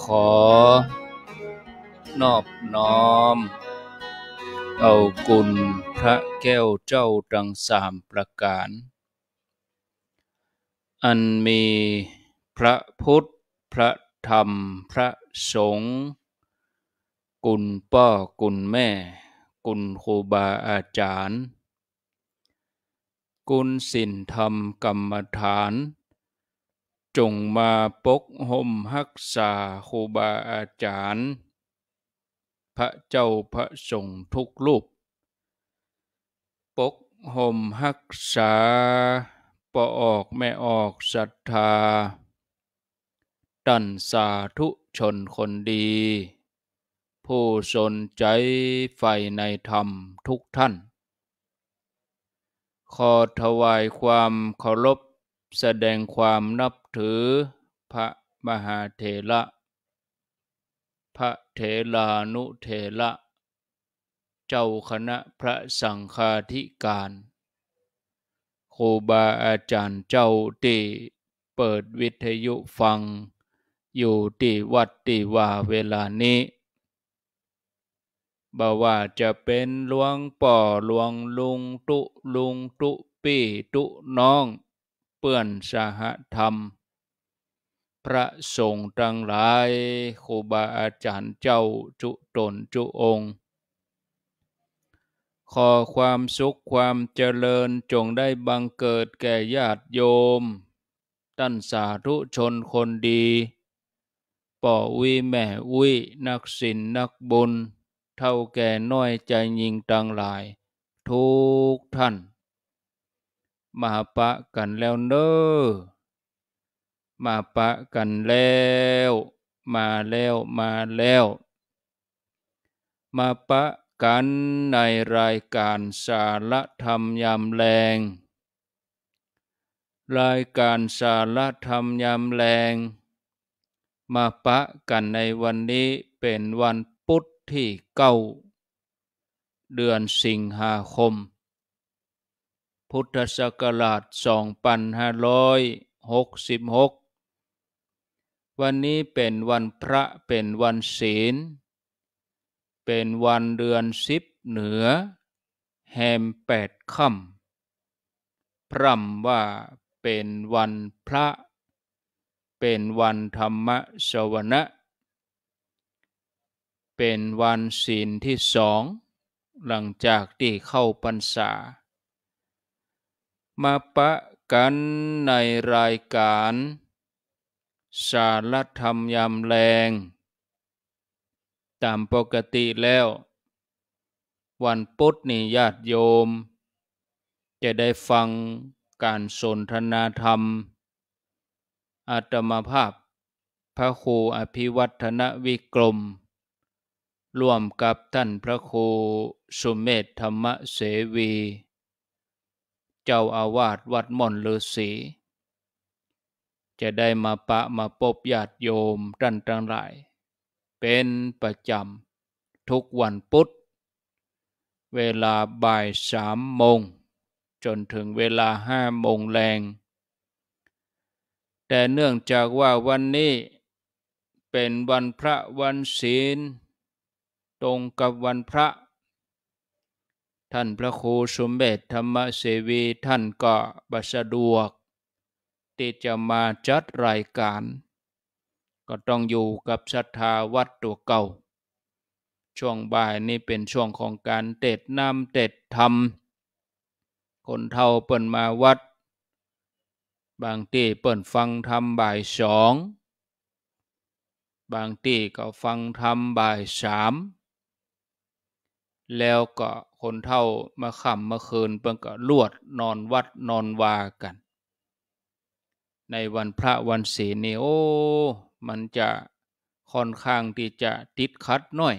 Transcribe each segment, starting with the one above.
ขอ นอบน้อม เอากุณพระแก้วเจ้าดังสามประการ อันมีพระพุทธ พระธรรม พระสงฆ์กุณพ่อกุณแม่ กุณครูบาอาจารย์ กุณศิลธรรมกรรมฐานจงมาปกห่มฮักษาครูบาอาจารย์พระเจ้าพระสงฆ์ทุกรูป ปกห่มฮักษาปอออกไม่ออกศรัทธา ตันสาธุชนคนดี ผู้สนใจใฝ่ในธรรมทุกท่าน ขอถวายความเคารพแสดงความนับถือ พระมหาเถระ พระเถรานุเถระ เจ้าคณะพระสังฆาธิการครูบาอาจารย์เจ้าตีเปิดวิทยุฟัง อยู่ที่วัดติว่าเวลานี้ บ่าว่าจะเป็นหลวงป่อหลวงลุง ตุ ลุง ตุ ปี ตุน้องเปื้อนสหธรรม พระสงฆ์ทั้งหลายครูบาอาจารย์เจ้าจุตน จุองค์ ขอความสุขความเจริญจงได้บังเกิดแก่ญาติโยมท่านสาธุชนคนดี ป่อวิแม่วินักศิลนักบุญ เท่าแก่น้อยใจยิงต่างหลาย ทุกท่านมาปะกันแล้วเนอมาปะกันแล้ว มาแล้วมาแล้ว มาปะกันในรายการสารธรรมยามแรง รายการสารธรรมยามแรง มาปะกันในวันนี้เป็นวันพุทธที่เก้าเดือนสิงหาคมพุทธศักราช 2566 วันนี้เป็นวันพระ เป็นวันศีล เป็นวันเดือนสิบเหนือ แหมแปดค่ำพร่ำว่าเป็นวันพระ เป็นวันธรรมสวนะ เป็นวันศีลที่สอง หลังจากที่เข้าพรรษามาปะกันในรายการ สารธรรมยามแรง ตามปกติแล้ว วันพุธนี่ญาติโยมจะได้ฟังการสนทนาธรรมอาตมาภาพพระครูอภิวัฒนวิกรมร่วมกับท่านพระครูสุเมธธรรมเสวีเจ้าอาวาสวัดม่อนฤาษีจะได้มาปะมาพบญาติโยมท่านทั้งหลาย เป็นประจำทุกวันพุธ เวลาบ่ายสามโมง จนถึงเวลาห้าโมงแรง แต่เนื่องจากว่าวันนี้เป็นวันพระวันศีล ตรงกับวันพระท่านพระครูสมเด็จธรรมเสวีท่านก็บัสะดวก ที่จะมาจัดรายการก็ต้องอยู่กับศรัทธาวัดตัวเก่า ช่วงบ่ายนี่เป็นช่วงของการเต็ดน้ำเต็ดธรรม คนเท่าเปิ่นมาวัด บางทีเปิ่นฟังธรรมบ่ายสองบางทีก็ฟังธรรมบ่ายสามแล้วก็คนเท่ามาขำมาเคินเปิ่งก็ลวดนอนวัดนอนวากัน ในวันพระวันศีนี่โอ้มันจะค่อนข้างที่จะติดคัดหน่อย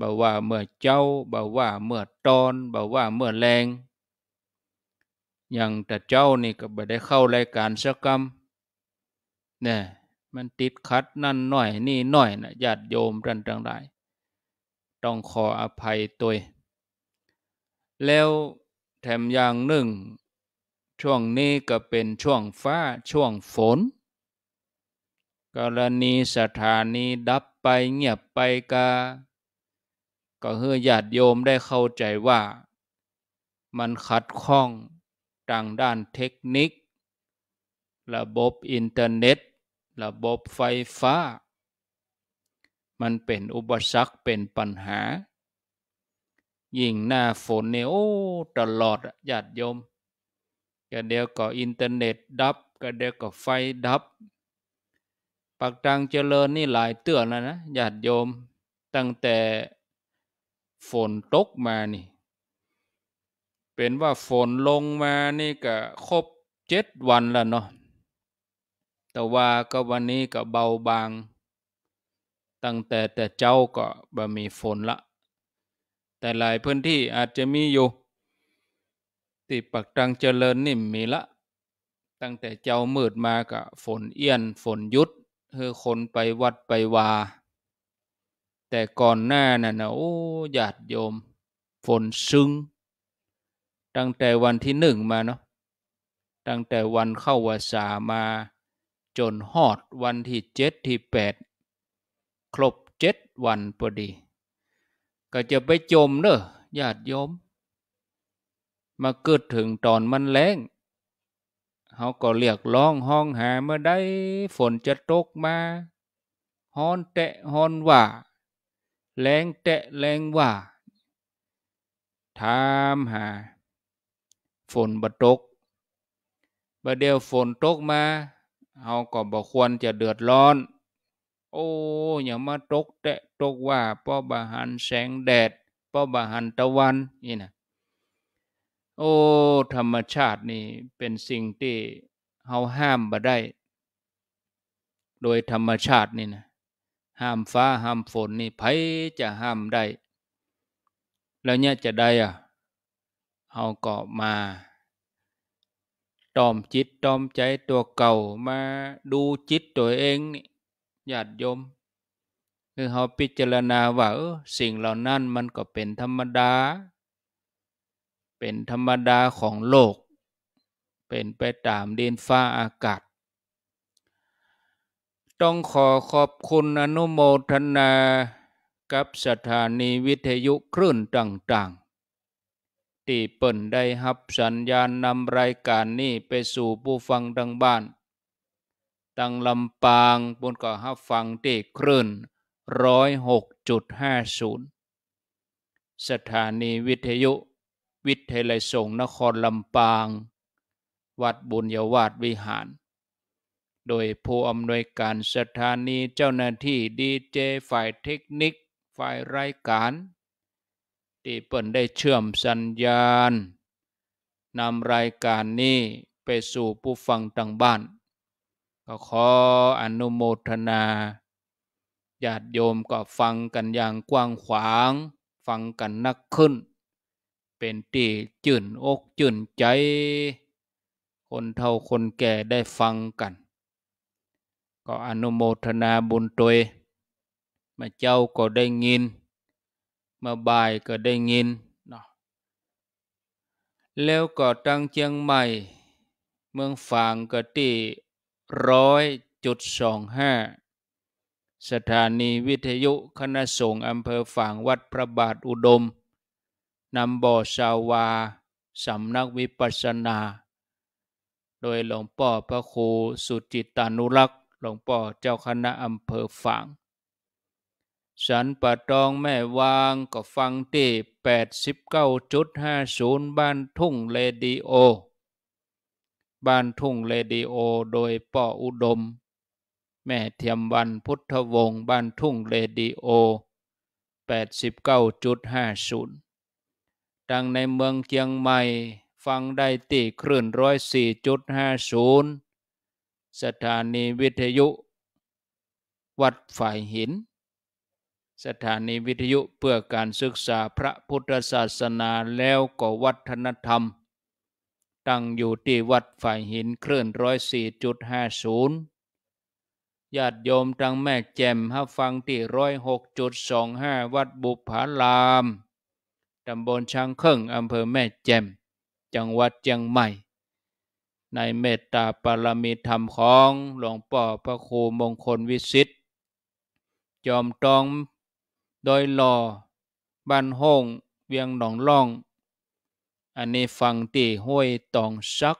บ่าว่าเมื่อเจ้าบ่าว่าเมื่อตอนบ่าว่าเมื่อแรงอย่างแต่เจ้านี่ก็ไ่ได้เข้ารายการสักกรรมเนี่ยมันติดคัดนั่นหน่อยนี่หน่อยนะญาติโยมท่านทั้งหลายต้องขออภัยตัวแล้วแถมอย่างหนึ่ง ช่วงนี้ก็เป็นช่วงฟ้าช่วงฝน กรณีสถานีดับไปเงียบไปกา ก็เฮือญาติโยมได้เข้าใจว่ามันขัดข้องทางด้านเทคนิค ระบบอินเทอร์เน็ต ระบบไฟฟ้ามันเป็นอุปสรรคเป็นปัญหา ยิ่งหน้าฝนเนี่ยโอ้ตลอดญาติโยม ก็เดี๋ยวก็อินเทอร์เน็ตดับ ก็เดี๋ยวก็ไฟดับ ปักตังเจริญนี่หลายเตือนแล้วนะญาติโยมตั้งแต่ฝนตกมานี่ เป็นว่าฝนลงมานี่ก็ครบเจ็ดวันแล้วเนาะแต่ว่าก็วันนี้ก็เบาบางตั้งแต่แต่เจ้าก็บ่มีฝนละ แต่หลายพื้นที่อาจจะมีอยู่ที่ปักตังเจริญนิ่มมีละ ตั้งแต่เจ้ามืดมาก็ฝนเอี้ยนฝนยุดเฮือคนไปวัดไปวา แต่ก่อนหน้าน่นนะโอ้ญาติโยม ฝนซึ้ง ตั้งแต่วันที่หนึ่งมาเนาะ ตั้งแต่วันเข้าวาสามา จนหอดวันที่เจ็ดที่แปดครบเจ็ดวันพอดี ก็จะไปจมเนอะญาติโยม มาเกิดถึงตอนมันแรงเขาก็เรียกร้องห้องหาเมื่อได้ฝนจะตกมาฮอนแตะฮอนว่าแรงแตะแรงว่า ถามหา ฝนบตกประเดี๋ยวฝนตกมาเขาก็บอกควรจะเดือดร้อนโอ้ อย่ามาตกแตะตกว่าป้อบาหันแสงแดดป้อบาหันตะวันนี่นะโอ้ ธรรมชาตินี่เป็นสิ่งที่เฮาห้ามบ่ได้ โดยธรรมชาตินี่นะห้ามฟ้าห้ามฝนนี่ไผจะห้ามได้ แล้วเนี่ยจะได้อ่ะเฮาก็มา ตอมจิตตอมใจตัวเก่ามาดูจิตตัวเองนี่ญาติโยม คือเขาพิจารณาว่าออสิ่งเหล่านั้นมันก็เป็นธรรมดา เป็นธรรมดาของโลก เป็นไปตามดินฟ้าอากาศ ต้องขอขอบคุณอนุโมทนากับสถานีวิทยุคลื่นต่างๆ ที่เปิ่นได้หับสัญญาณนำรายการนี้ไปสู่ผู้ฟังดังบ้านตังลำปางบนเกาะฮับฟังเตครื่นร้อยหกจุดห้าศูนย์ สถานีวิทยุ วิทยาลัยสงนครลำปาง วัดบุญยวาดวิหาร โดยผู้อำนวยการสถานีเจ้าหน้าที่ดีเจ ฝ่ายเทคนิค ฝ่ายรายการที่เปิลได้เชื่อมสัญญาณนำรายการนี้ไปสู่ผู้ฟังต่างบ้านก็ขออนุโมทนาญาติโยมก็ฟังกันอย่างกว้างขวาง ฟังกันนักขึ้น เป็นตีจื่นอกจื่นใจ คนเฒ่าคนแก่ได้ฟังกัน ก็อนุโมทนาบุญตัวมาเจ้าก็ได้ยินมาบายก็ได้ยินเนาะแล้วก็ตั้งเชียงใหม่ เมืองฝางก็ตีร้อยจุดสองห้า สถานีวิทยุคณะสงฆ์อำเภอฝางวัดพระบาทอุดม นำบ่อชาวาสำนักวิปัสสนา โดยหลวงพ่อพระครูสุจิตานุรักษ์ หลวงพ่อเจ้าคณะอำเภอฝางสันป่าตองแม่วาง ก็ฟังที่ 89.50 บ้านทุ่งเลดีโอบ้านทุ่งเลดีโอโดยป่ออุดม แม่เทียมวันพุทธวงศ์บ้านทุ่งเลดีโอ 89.50ดังในเมืองเชียงใหม่ฟังได้ตีคลื่นร้อยสี่จุดห้าศูนย์สถานีวิทยุ วัดฝ่ายหิน สถานีวิทยุเพื่อการศึกษาพระพุทธศาสนาแล้วก็วัฒนธรรมตั้งอยู่ที่วัดฝ่ายหินคลื่นร้อยสี่จุดห้าศูนย์ญาติโยมทางแม่แจ่มห้าฟังที่ร้อยหกจุดสองห้าวัดบุพาลาม ตำบลช้างเครื่อง อำเภอแม่แจ่ม จังหวัดเชียงใหม่ ในเมตตาปารมีธรรมของหลวงป่อพระครูมงคลวิสิตจอมตองโดยหล่อบ้านห้องเวียงหนองล่องอันนี้ฟังตีห้วยตองซัก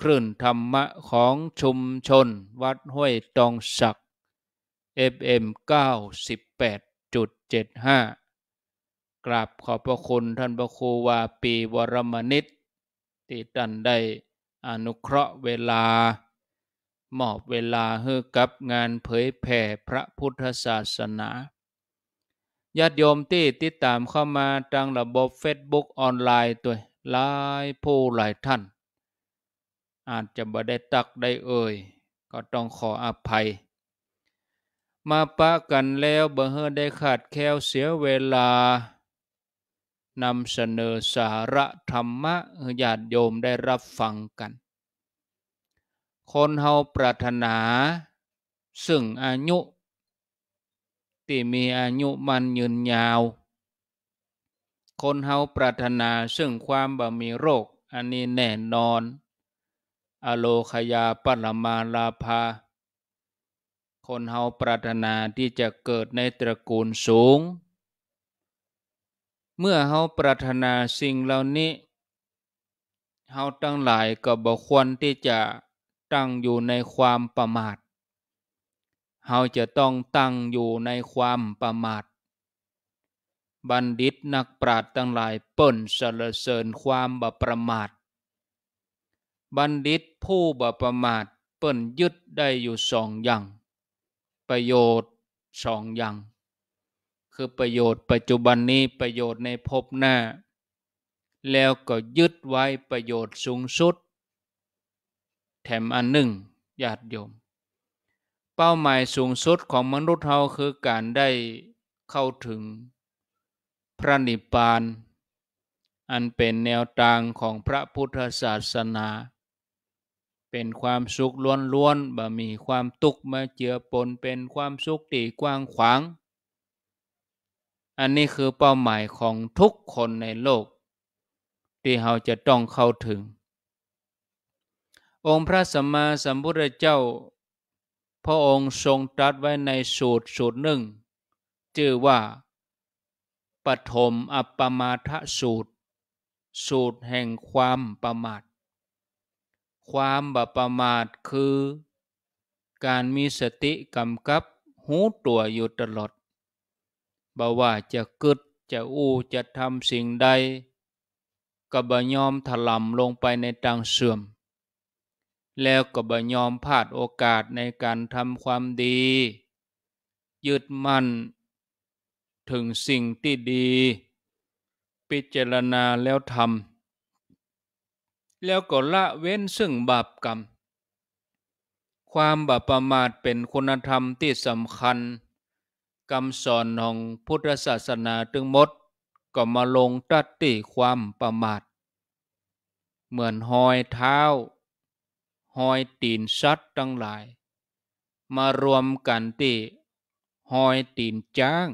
คลื่นธรรมะของชุมชนวัดห้วยตองศัก FM 98.75 กราบขอบพระคุณท่านพระครูวาปีวรมนิตที่ท่านได้อนุเคราะห์เวลามอบเวลาให้กับงานเผยแผ่พระพุทธศาสนาญาติโยมที่ติดตามเข้ามาทางระบบ Facebook ออนไลน์ตัวหลายผู้หลายท่าน อาจจะบ่ได้ตักได้เอ่ย ก็ต้องขออภัย มาปะกันแล้วบ่เฮอได้ขาดแคลเสียเวลานำเสนอสาระธรรมะญาติโยมได้รับฟังกัน คนเฮาปรารถนา ซึ่งอายุตีมีอายุมันยืนยาว คนเฮาปรารถนา ซึ่งความบ่มีโรคอันนี้แน่นอน อโลคยาปรมาลาภา คนเฮาปรารถนาที่จะเกิดในตระกูลสูง เมื่อเฮาปรารถนาสิ่งเหล่านี้เฮาทั้งหลายก็บ่ควรที่จะตั้งอยู่ในความประมาทเราจะต้องตั้งอยู่ในความประมาท บัณฑิตนักปราชญ์ทั้งหลายเปิ่นสรรเสริญความบประมาทบัณฑิตผู้บประมาทเปิ่นยึดได้อยู่สองอย่าง ประโยชน์สองอย่าง คือประโยชน์ปัจจุบันนี้ประโยชน์ในภพหน้า แล้วก็ยึดไว้ประโยชน์สูงสุด แถมอันหนึ่งญาติโยมเป้าหมายสูงสุดของมนุษย์เราคือการได้เข้าถึง พระนิพพานอันเป็นแนวทางของพระพุทธศาสนา เป็นความสุขล้วนๆบ่มีความทุกข์มาเจือปนเป็นความสุขตีกว้างขวาง อันนี้คือเป้าหมายของทุกคนในโลก ที่เราจะต้องเข้าถึง องค์พระสัมมาสัมพุทธเจ้าพระองค์ทรงตรัสไว้ในสูตร สูตรหนึ่ง ชื่อว่าปฐมอัปปมาทสูตร สูตรแห่งความประมาท ความบประมาทคือ การมีสติกำกับหูตัวอยู่ตลอดบ่ว่าจะกึด จะอู้จะทำสิ่งใดก็บ่ยอมถลำลงไปในตางเสื่อมแล้วก็บ่ยอมพลาดโอกาสในการทำความดียึดมั่นถึงสิ่งที่ดีพิจารณาแล้วทำแล้วก็ละเว้นซึ่งบาปกรรม ความบาปประมาทเป็นคุณธรรมที่สำคัญคำสอนของพุทธศาสนาถึงมดก็มาลงตัดติความประมาทเหมือนหอยเท้าหอยตีนสัตว์ทั้งหลาย มารวมกันที่หอยตีนจ้าง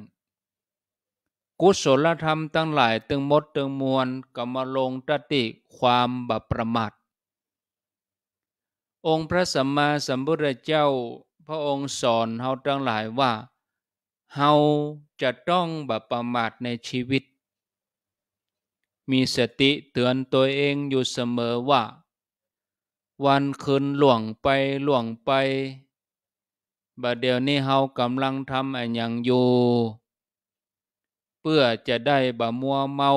กุศลธรรมทั้งหลายตึงมดตึงมวลก็มาลงตติความบัประมาทองค์พระสัมมาสัมพุทธเจ้าพระองค์สอนเฮาทั้งหลายว่าเฮาจะต้องบัประมาทในชีวิต มีสติเตือนตัวเองอยู่เสมอว่าวันคืนหลวงไปหลวงไป บัดเดี๋ยวนี้เฮากำลังทำอันยังอยู่ เพื่อจะได้บ่มัวเมา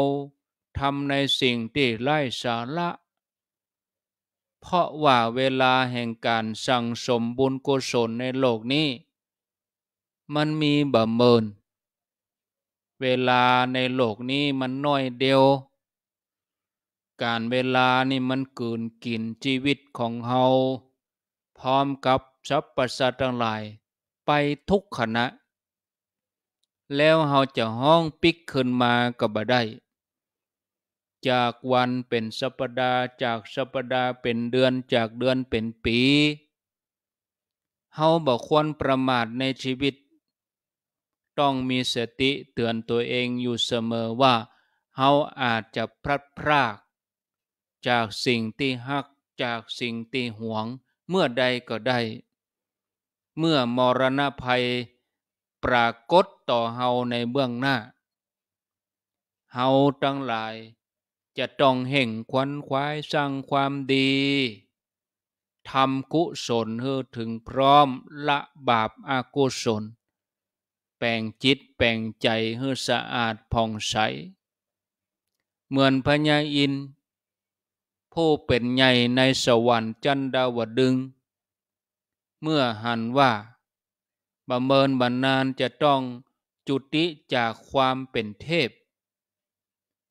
ทำในสิ่งที่ไร้สาระ เพราะว่าเวลาแห่งการสั่งสมบุญกุศลในโลกนี้ มันมีบ่เมิน เวลาในโลกนี้มันน้อยเดียวการเวลานี่มันกืนกินชีวิตของเฮาพร้อมกับสรรพสัตว์ทั้งหลายไปทุกขณะ แล้วเฮาจะห้องปิกขึ้นมาก็บ่ได้จากวันเป็นสัปดาห์จากสัปดาห์เป็นเดือนจากเดือนเป็นปีเฮาบ่ควรประมาทในชีวิต ต้องมีสติ เตือนตัวเองอยู่เสมอว่าเฮาอาจจะพลัดพรากจากสิ่งที่หักจากสิ่งที่หวงเมื่อใดก็ได้ เมื่อมรณะภัย ปรากฏต่อเฮาในเบื้องหน้า เฮาทั้งหลาย จะต้องเห่งควันควายสร้างความดีทำกุศลเฮอถึงพร้อมละบาปอากุศล แปลงจิตแปลงใจเฮอสะอาดผ่องใส เหมือนพญาอินผู้เป็นใหญ่ในสวรรค์จันดาวดึง เมื่อหันว่าบำเมินบรรนานจะต้องจุติจากความเป็นเทพ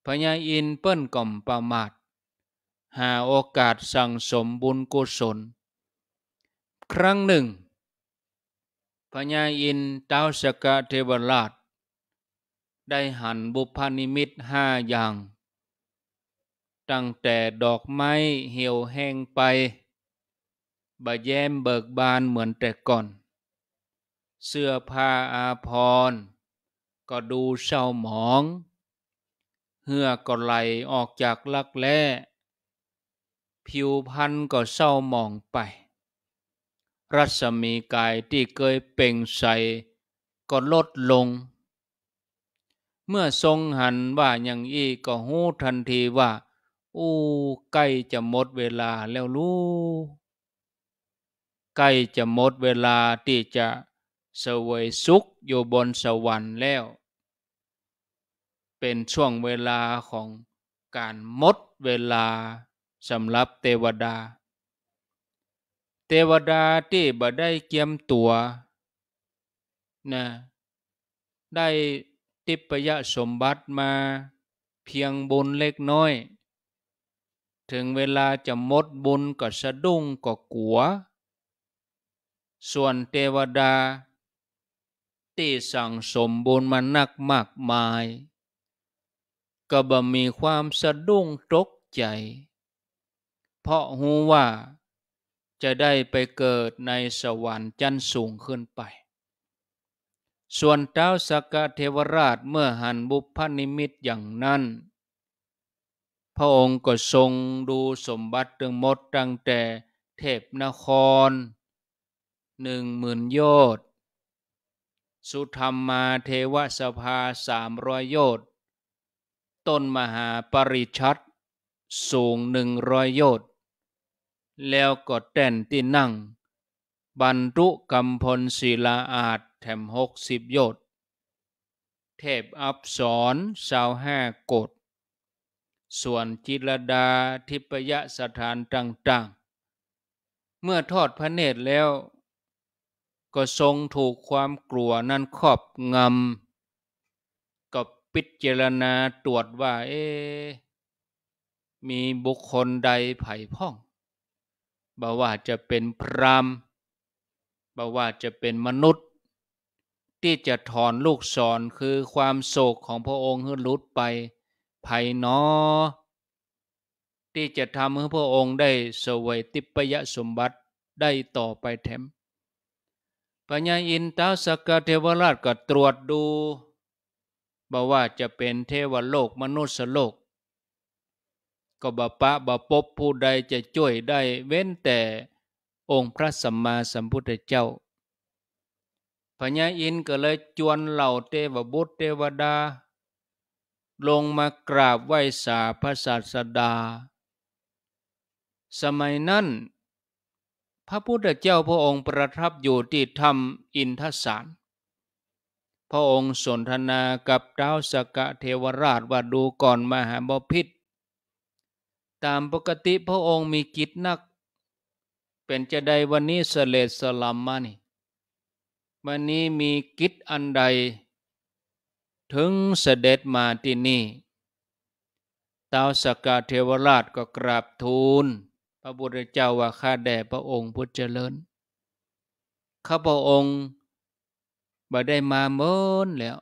พญาอินเปิ้นก่อมประมาท หาโอกาสสั่งสมบุญกุศล ครั้งหนึ่งพญาอินต้าวสกเทวราช ได้หันบุพนิมิตห้าอย่างตั้งแต่ดอกไม้เหี่ยวแห้งไปบาแยมเบิกบานเหมือนแต่ก่อน เสื้อผ้าอาภรณ์ก็ดูเศร้าหมอง เหือก็ไหลออกจากลักแร้ผิวพรรณก็เศร้าหมองไป รัศมีกายที่เคยเป่งใสก็ลดลง เมื่อทรงหันว่า อย่างอี้ก็หู้ทันทีว่าโอ้ใกล้จะหมดเวลาแล้วลูกใกล้จะหมดเวลาที่จะเสวยสุขอยู่บนสวรรค์แล้ว เป็นช่วงเวลาของการหมดเวลาสำหรับเทวดาเทวดาที่บ่ได้เกียมตัวนะได้ทิพยสมบัติมา เพียงบุญเล็กน้อยถึงเวลาจะหมดบุญก็สะดุ้งก็กลัว ส่วนเทวดาที่สั่งสมบุญมานักมากมาย ก็บ่มีความสะดุ้งตกใจ เพราะหูว่าจะได้ไปเกิดในสวรรค์ชั้นสูงขึ้นไป ส่วนเท้าสกเทวราชเมื่อหันบุพนิมิตอย่างนั้นพระองค์ก็ทรงดูสมบัติทั้งหมดตั้งแต่เทพนครหนึ่งหมื่นโยอด์สุธรรมมาเทวสภาสามร้อยโยอด์ต้นมหาปริชัดสูงหนึ่งร้อยโยอด์แล้วก็แต่นที่นั่ง บรรทุกำมพลศิลาอาจแถมหกสิบโยอด์เทพอับสอนสาวห้ากฎส่วนจิรดาทิพยสถานต่าง ๆ เมื่อทอดพระเนตรแล้ว ก็ทรงถูกความกลัวนั้นครอบงำ ก็ปิจารณาตรวจว่าเอ๊มีบุคคลใดไผ่พ่อง บ่ว่าจะเป็นพรามบ่ว่าจะเป็นมนุษย์ ที่จะถอนลูกศรคือความโศกของพระองค์ให้ลุดไปภัยนอที่จะทำให้พระองค์ได้สวยติปยสมบัติได้ต่อไปแถมปัญญาอินทาสกเทวราชก็ตรวจดูบอกว่าจะเป็นเทวโลกมนุษย์โลก ก็บปะบปบผู้ใดจะช่วยได้เว้นแต่ องค์พระสัมมาสัมพุทธเจ้าพญาอินก็เลยจวนเหล่าเทวบุตรเทวดาลงมากราบไหว้สาพระศาสดา สมัยนั้น พระพุทธเจ้าพระองค์ประทับอยู่ที่ธรรมอินทสาร พระองค์สนทนากับดาวสกเทวราชว่าดูก่อนมหาบพิษตามปกติพระองค์มีกิจนัก เป็นจะใดวันนี้เสลสลัมมานี่ วันนี้มีกิจอันใดถึงเสด็จมาที่นี่ท้าวสกาเทวราชก็กราบทูล พระบุตรเจ้าว่าข้าแด่พระองค์พุทธเจริญ ข้าพระองค์บ่ได้มาเมินแล้ว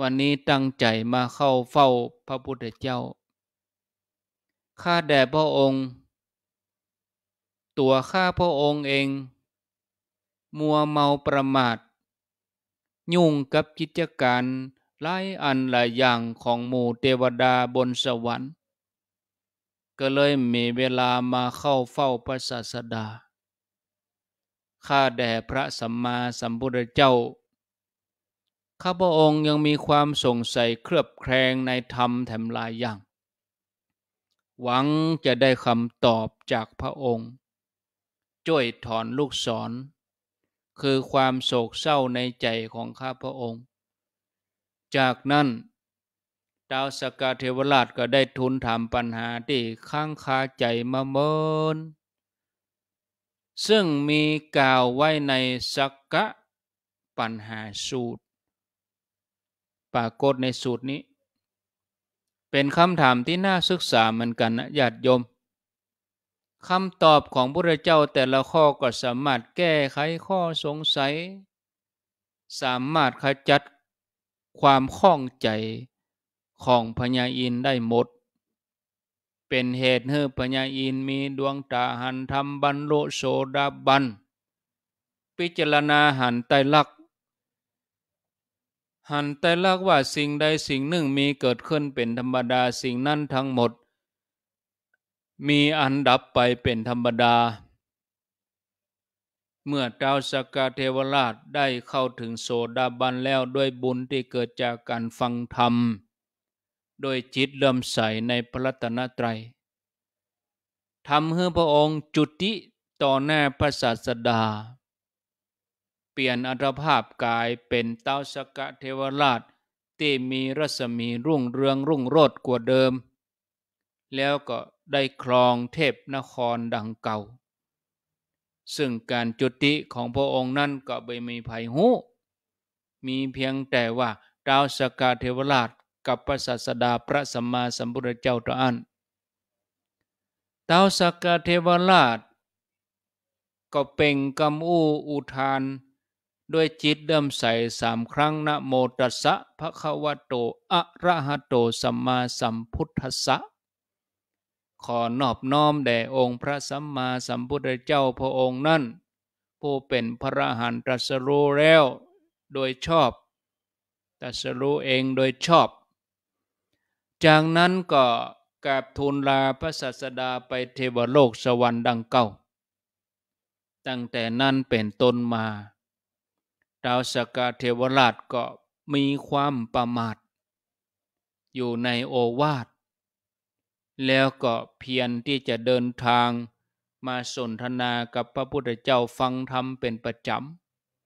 วันนี้ตั้งใจมาเข้าเฝ้าพระพุทธเจ้า ข้าแด่พระองค์ ตัวข้าพระองค์เอง มัวเมาประมาทยุ่งกับกิจการหลายอันหลายอย่างของหมู่เทวดาบนสวรรค์ ก็เลยมีเวลามาเข้าเฝ้าพระศาสดา ข้าแด่พระสัมมาสัมพุทธเจ้า ข้าพระองค์ยังมีความสงสัยเครือบแคลงในธรรมแถมหลายอย่าง หวังจะได้คำตอบจากพระองค์ช่วยถอนลูกศรคือความโศกเศร้าในใจของข้าพระองค์ จากนั้นดาวสกาเทวราชก็ได้ทูลถามปัญหาที่ข้างคาใจมาเมิน ซึ่งมีกล่าวไว้ในสักกะปัญหาสูตร ปรากฏในสูตรนี้ เป็นคำถามที่น่าศึกษาเหมือนกันนะญาติโยมคำตอบของพระเจ้าแต่ละข้อก็สามารถแก้ไขข้อสงสัย สามารถขจัดความข้องใจของพญาอินได้หมด เป็นเหตุให้พญาอินมีดวงตาหันธรรมบรรลุโสดาบันพิจารณาหันไตลักษหันไตลักษ์ว่าสิ่งใดสิ่งหนึ่งมีเกิดขึ้นเป็นธรรมดา สิ่งนั้นทั้งหมดมีอันดับไปเป็นธรรมดา เมื่อเ้าสกาเทวราชได้เข้าถึงโสดาบันแล้วด้วยบุญที่เกิดจากการฟังธรรม โดยจิตเริ่มใสในพระตนตรัยทำให้พระองค์จุติต่อหน้าพระศาสดา เปลี่ยนอัตภาพกายเป็นเต้าสกะเทวราชที่มีรัศมีรุ่งเรืองรุ่งโรดกว่าเดิมแล้วก็ได้ครองเทพนครดังเก่า ซึ่งการจุติของพระองค์นั้นก็ไม่มีภัยหู มีเพียงแต่ว่าดาวสกาเทวราชกับพระศาสดาพระสัมมาสัมพุทธเจ้าตอันดาวสกาเทวราช ก็เป่งกำอู้อุทาน ด้วยจิตเดิมใส่สามครั้ง นะโมตัสสะพระคะวะโต อะระหะโต สัมมาสัมพุทธัสสะขอนอบน้อมแด่องค์พระสัมมาสัมพุทธเจ้าพระองค์นั้น ผู้เป็นพระหันตรัสรู้แล้วโดยชอบ ตรัสรู้เองโดยชอบ จากนั้นก็กราบทูลลาพระศาสดาไปเทวโลกสวรรค์ดังเก่าตั้งแต่นั้นเป็นต้นมาดาวสกาเทวราชก็มีความประมาทอยู่ในโอวาทแล้วก็เพียรที่จะเดินทางมาสนทนากับพระพุทธเจ้าฟังธรรมเป็นประจ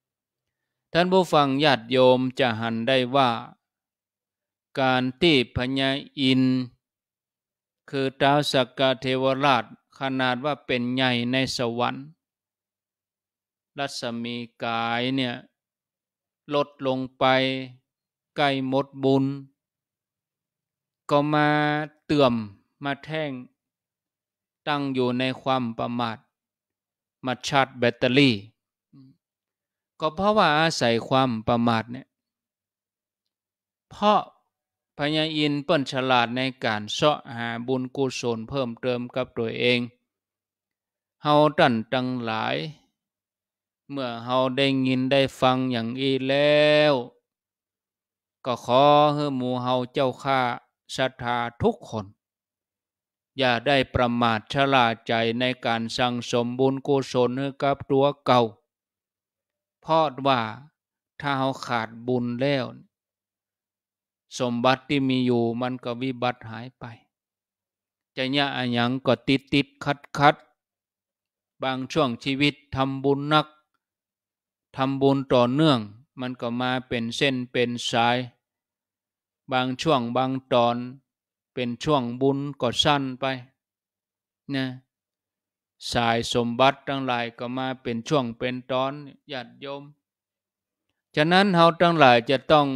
ำ ท่านผู้ฟังญาติโยมจะหันได้ว่า การที่พญาอินคือท้าวสักกเทวราชขนาดว่าเป็นใหญ่ในสวรรค์ รัศมีกายเนี่ยลดลงไปใกล้หมดบุญ ก็มาเตื่อมมาแท่งตั้งอยู่ในความประมาทมาชาร์จแบตเตอรี่ ก็เพราะว่าอาศัยความประมาทเนี่ยเพราะพญาอินเปิ้นฉลาดในการเสาะหาบุญกุศลเพิ่มเติมกับตัวเอง เฮาตันตังหลาย เมื่อเฮาได้ยินได้ฟังอย่างอีแล้ว ก็ขอให้หมู่เฮาเจ้าข้าศรัทธาทุกคนอย่าได้ประมาทชลาใจในการสั่งสมบุญกุศลกับตัวเก่า เพราะว่า ถ้าเขาขาดบุญแล้ว สมบัติที่มีอยู่มันก็วิบัติหายไปจะยอยยังก็ติดติดคัดคัด บางช่วงชีวิตทำบุญนักทำบุญต่อเนื่องมันก็มาเป็นเส้นเป็นสาย บางช่วงบางตอนเป็นช่วงบุญก็สั้นไปนะสายสมบัติทั้งหลายก็มาเป็นช่วงเป็นตอนญาติโยม ฉะนั้นเราทั้งหลายจะต้อง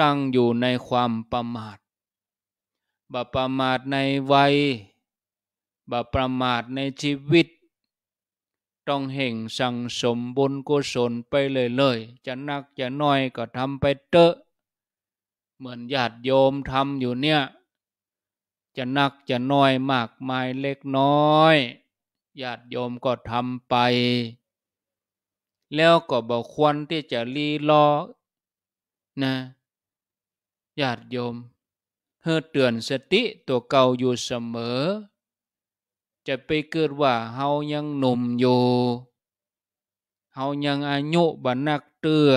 ตั้งอยู่ในความประมาทบ่ประมาทในวัยบ่ประมาทในชีวิต ต้องเห่งสั่งสมบุญกุศลไปเลยๆจะนักจะน้อยก็ทำไปเตอะเหมือนญาติโยมทำอยู่เนี่ยจะนักจะน้อยมากมายเล็กน้อยญาติโยมก็ทำไป แล้วก็บอกควรที่จะรีรอนะญาติโยมเฮอเตือนสติตัวเก่าอยู่เสมอ จะไปเกิดว่าเฮายังหนุ่มอยู่ เฮายังอายุบันักเตือ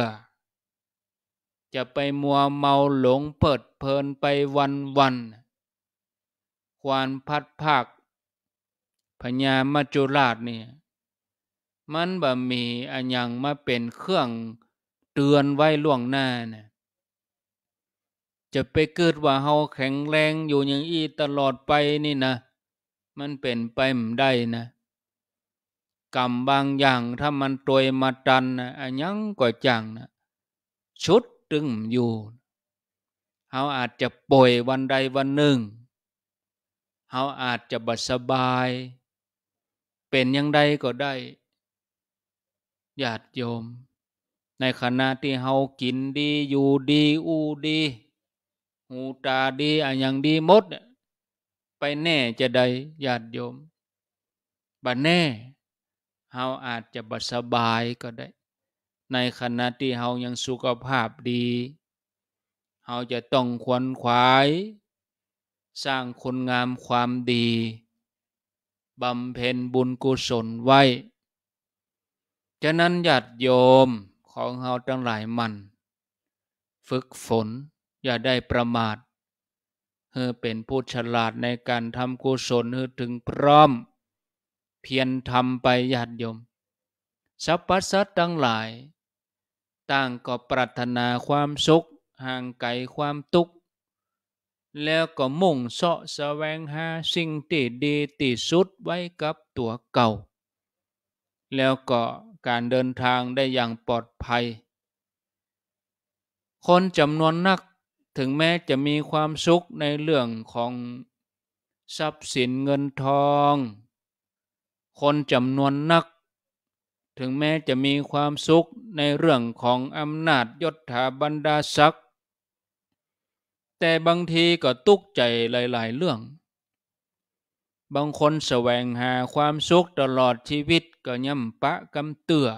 จะไปมัวเมาหลงเปิดเพลินไปวันวันควานพัดภาคพญามัจจุราชเนี่ยมันบ่มีอันยังมาเป็นเครื่องเตือนไว้ล่วงหน้านะจะไปเกิดว่าเฮาแข็งแรงอยู่อย่างอี้ตลอดไปนี่นะมันเป็นไปไม่ได้นะกรรมบางอย่างถ้ามันตวยมาตันนะอันยังก็จังนะชุดตึงอยู่เฮาอาจจะป่วยวันใดวันหนึ่งเขาอาจจะบัสบาย เป็นยังไดก็ได้ญาติโยม ในขณะที่เขากินดีอยู่ดีอูดีหูตาดีอะอย่างดีมด ไปแน่จะได้ญาติโยมบัดแน่เขาอาจจะบัสบายก็ได้ ในขณะที่เขายังสุขภาพดีเขาจะต้องควนขวายสร้างคุณงามความดี บำเพ็ญบุญกุศลไว้ ฉะนั้นญาติโยมของเฮาทั้งหลายมัน ฝึกฝนอย่าได้ประมาทเฮอเป็นผู้ฉลาดในการทำกุศลเฮอถึงพร้อมเพียรทำไปญาติโยม สัพพสัตทั้งหลาย ต่างก็ปรารถนาความสุขห่างไกลความทุกข์แล้วก็มุ่งเสาะแสวงหาสิ่งที่ดีที่สุดไว้กับตัวเก่า แล้วก็การเดินทางได้อย่างปลอดภัย คนจำนวนนักถึงแม้จะมีความสุขในเรื่องของ ทรัพย์สินเงินทอง คนจำนวนนักถึงแม้จะมีความสุขในเรื่องของอำนาจยศถาบรรดาศักดิ์แต่บางทีก็ตุกใจหลาย ๆ เรื่อง บางคนแสวงหาความสุขตลอดชีวิตก็ย่ำปะกำเตื่อ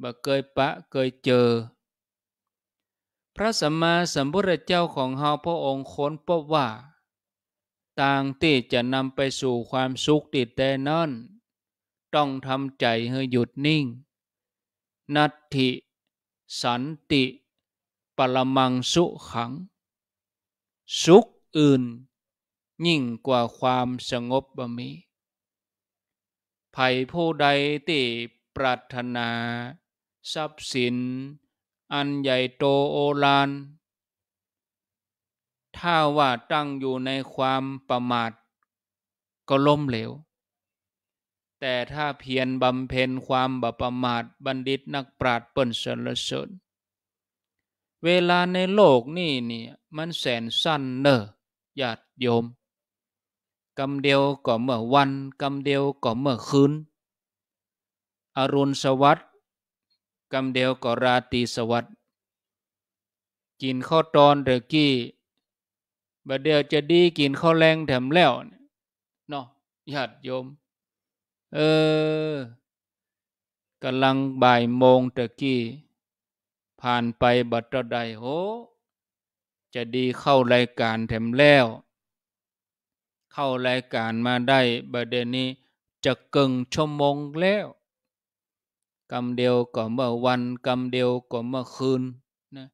บ่เคยปะเคยเจอ พระสัมมาสัมพุทธเจ้าของเฮาพระองค์ค้นพบว่า ต่างที่จะนำไปสู่ความสุขติดแต่นั่น ต้องทำใจให้หยุดนิ่ง นัตถิ สันติปรมังสุขังสุขอื่น ยิ่งกว่าความสงบบ่มีไผ่ผู้ใดที่ปรารถนา ทรัพย์สิน อันใหญ่โตโอลานถ้าว่าตั้งอยู่ในความประมาทก็ล้มเหลว แต่ถ้าเพียรบำเพ็ญความบประมาทบัณฑิตนักปราชญ์เปิ่นสรรเสริญเวลาในโลกนี่เนี่ยมันแสนสั้นเนอะญาติโยมกรรมเดียวก็เมื่อวันกรรมเดียวก็เมื่อคืนอรุณสวัสดิ์กรรมเดียวก็ราตรีสวัสดิ์กินข้าวตอนเดกี้บัดเดียวจะดีกินข้าวแรงแถมแล้วเนาะญาติโยม เออกำลังบ่ายโมงเือกี้ผ่านไปบัตรใดโห จะดีเข้ารายการแถมแล้ว เข้ารายการมาได้บัเดนนี้จะเกิงชั่วโมงแล้วกำเดียวก็เมื่อวันกำเดียวก็เมื่อคืนนะ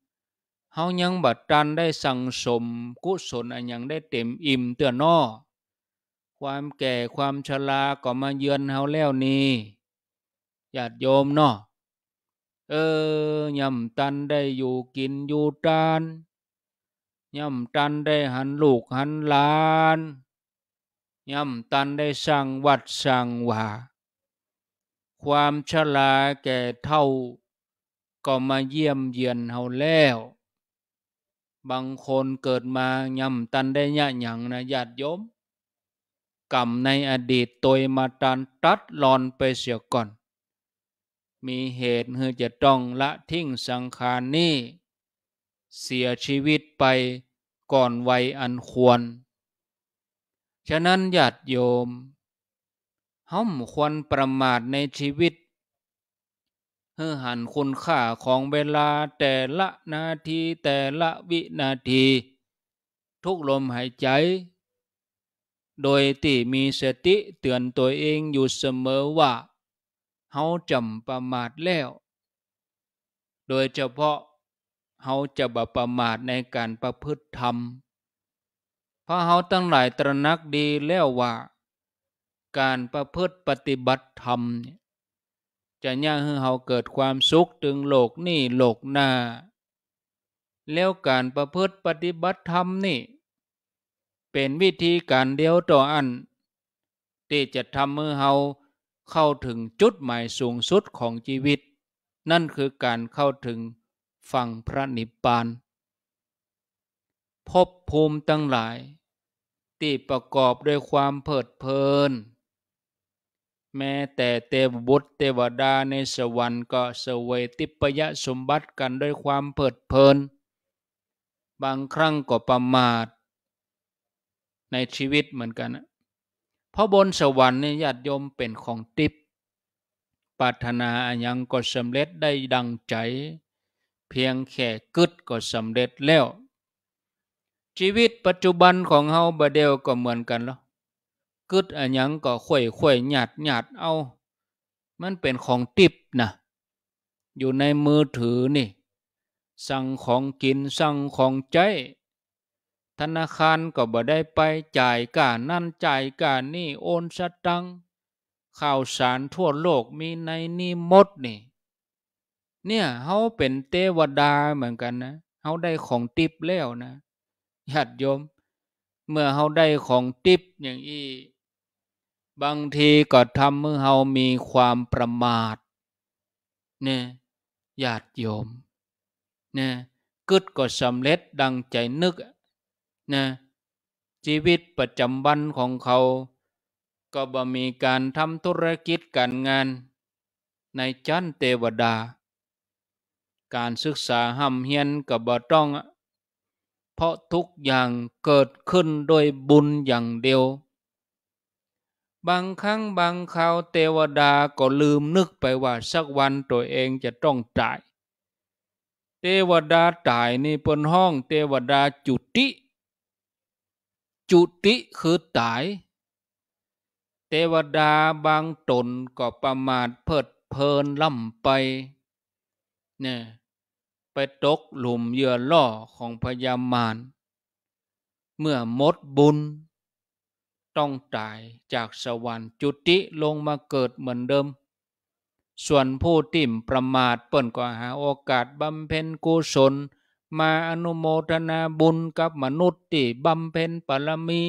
เฮายังบัดจันได้สั่งสมกุศลอันยังได้เต็มอิ่มเตือนนอความแก่ความชราก็มาเยือนเฮาแล้วนี่ญาติโยมเนาะเออย่ำตันได้อยู่กินอยู่ตาน ย่ำตันได้หันลูกหันหลาน ย่ำตันได้สร้างวัดสร้างว่าความชราแก่เท่า ก็มาเยี่ยมเยียนเฮาแล้ว บางคนเกิดมาย่ำตันได้ยะหยังนะญาติโยมกรรมในอดีตตัวมาตันตัดหลอนไปเสียก่อนมีเหตุเือจะต้องละทิ้งสังขารนี้ เสียชีวิตไปก่อนวัยอันควร ฉะนั้นญาติโยม ห้อมควรประมาทในชีวิตเฮื่อหันคุณค่าของเวลาแต่ละนาที แต่ละวินาที ทุกลมหายใจ โดยที่มีสติ เตือนตัวเองอยู่เสมอว่าเฮาจำประมาทแล้ว โดยเฉพาะเฮาจะบประมาทในการประพฤติธรรม เพราะเฮาตั้งหลายตระนักดี แล้วว่า การประพฤติปฏิบัติธรรมเนี่ยจะย่างให้เฮาเกิดความสุขถึงโลกนี่โลกหน้า แล้วการประพฤติปฏิบัติธรรมนี่เป็นวิธีการเดียวต่ออัน ที่จะทำให้เฮาเข้าถึงจุดหมายสูงสุดของชีวิต นั่นคือการเข้าถึงฝั่งพระนิพพานพบภูมิตั้งหลาย ที่ประกอบด้วยความเพิดเพลิน แม้แต่เตวบุตรเทวดาในสวรรค์ก็เสวยติปยะสมบัติกันด้วยความเพิดเพลิน บางครั้งก็ประมาท ในชีวิตเหมือนกันนะพราะบนสวรรค์นี่ญาติโยมเป็นของติปปัาถนาอัยังก็สำเร็จได้ดังใจ เพียงแค่กึดก็สำเร็จแล้ว ชีวิตปัจจุบันของเฮาบเดียวก็เหมือนกันแล้วกึดอัยังก็ข่อยข่อยหยาดหยาดเอา มันเป็นของติปนะอยู่ในมือถือนี่ สั่งของกินสั่งของใจธนาคารก็บ่ได้ไปจ่ายกานนั่นจ่ายกานนี่โอนสตังข่าวสารทั่วโลกมีในนี่หมด นี่ เนี่ยเขาเป็นเทวดาเหมือนกันนะเขาได้ของติบแล้วนะญาติโยมเมื่อเขาได้ของติบอย่างอี บางทีก็ทำเมื่อเขามีความประมาทเนี่ยญาติโยมเนี่ยกึดก็สำเร็จดังใจนึกนะชีวิตประจำวันของเขา ก็บ่มีการทำธุรกิจการงาน ในชั้นเทวดา การศึกษาห้ำเฮียนกับบ่ต้องเพราะทุกอย่างเกิดขึ้นโดยบุญอย่างเดียว บางครั้งบางคราวเทวดาก็ลืมนึกไปว่าสักวันตัวเองจะต้องตายเทวดาตายในเป็นห้องเทวดาจุติจุติคือ ตายเทวดาบางตนก็ประมาทเพิดเพลินล่ำไปเนี่ยไปตกหลุมเหยื่อล่อของพญามาร เมื่อมดบุญ ต้องตายจากสวรรค์จุติลงมาเกิดเหมือนเดิม ส่วนผู้ติ่มประมาทเปิ่นก็หาโอกาสบำเพ็ญกุศลมาอนุโมทนาบุญกับมนุษย์ที่บำเพ็ญปรมี